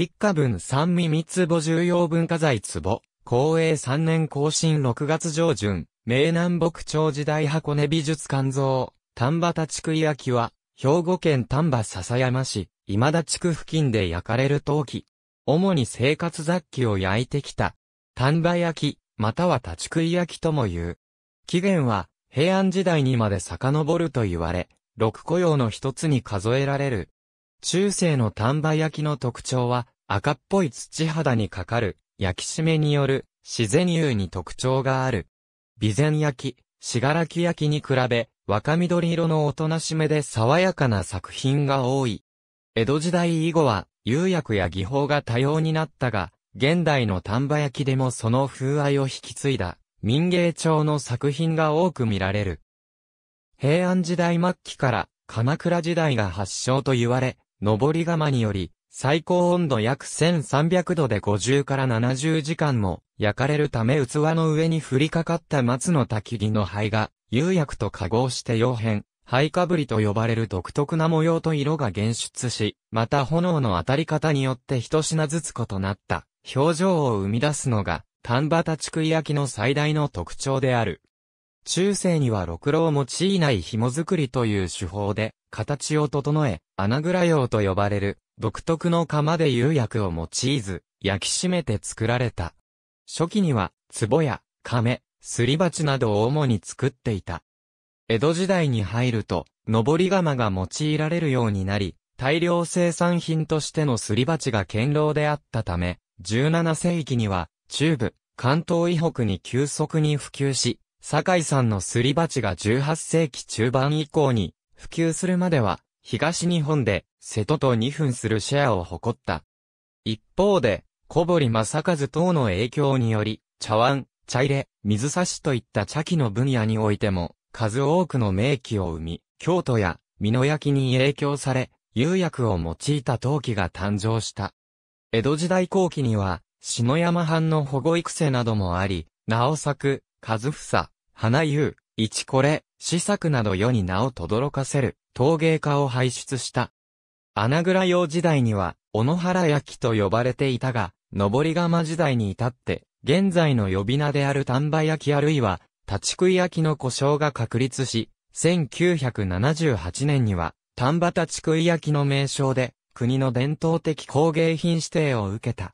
筆下文三味三つぼ重要文化財壺、公営三年更新六月上旬、名南北朝時代箱根美術館像、丹波田地区焼は、兵庫県丹波笹山市、今田地区付近で焼かれる陶器。主に生活雑器を焼いてきた。丹波焼き、または田地区焼きとも言う。起源は、平安時代にまで遡ると言われ、六雇用の一つに数えられる。中世の丹波焼きの特徴は、赤っぽい土肌にかかる、焼き締めによる、自然油に特徴がある。備前焼き、信楽焼きに比べ、若緑色のおとなしめで爽やかな作品が多い。江戸時代以後は、釉薬や技法が多様になったが、現代の丹波焼きでもその風合いを引き継いだ、民芸調の作品が多く見られる。平安時代末期から、鎌倉時代が発祥と言われ、上り釜により、最高温度約1300度で50から70時間も焼かれるため器の上に降りかかった松の焚き木の灰が、釉薬と化合して洋変、灰かぶりと呼ばれる独特な模様と色が現出し、また炎の当たり方によって一品ずつ異なった表情を生み出すのが、丹波立食い焼きの最大の特徴である。中世にはろくろを用いない紐作りという手法で、形を整え、穴蔵用と呼ばれる、独特の釜で釉薬を用いず、焼き締めて作られた。初期には、壺や、亀、すり鉢などを主に作っていた。江戸時代に入ると、登り釜が用いられるようになり、大量生産品としてのすり鉢が堅牢であったため、17世紀には、中部、関東以北に急速に普及し、酒井さんのすり鉢が18世紀中盤以降に普及するまでは、東日本で瀬戸と2分するシェアを誇った。一方で、小堀正和等の影響により、茶碗、茶入れ、水差しといった茶器の分野においても、数多くの名器を生み、京都や美濃焼に影響され、釉薬を用いた陶器が誕生した。江戸時代後期には、篠山藩の保護育成などもあり、直作、和房、花優、一これ、四作など世に名を轟かせる、陶芸家を輩出した。穴倉洋時代には、小野原焼と呼ばれていたが、登り釜時代に至って、現在の呼び名である丹波焼あるいは、立ち食い焼の故障が確立し、1978年には、丹波立ち食い焼の名称で、国の伝統的工芸品指定を受けた。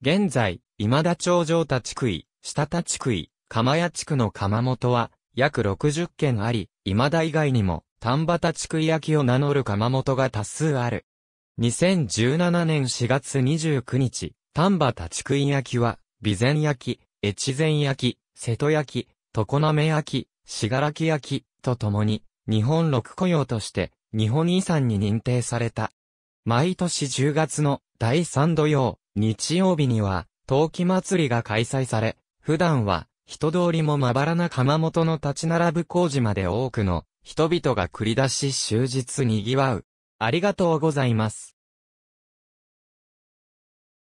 現在、今田町上立ち食い、下立ち食い、釜屋地区の釜本は約60軒あり、今田以外にも丹畑地区焼きを名乗る釜本が多数ある。2017年4月29日、丹畑地区焼きは、備前焼き、越前焼き、瀬戸焼き、常滑焼き、しがらき焼き、とともに、日本六雇用として、日本遺産に認定された。毎年10月の第3土曜、日曜日には、陶器祭りが開催され、普段は人通りもまばらな窯元の立ち並ぶ工事まで多くの人々が繰り出し終日賑わう。ありがとうございます。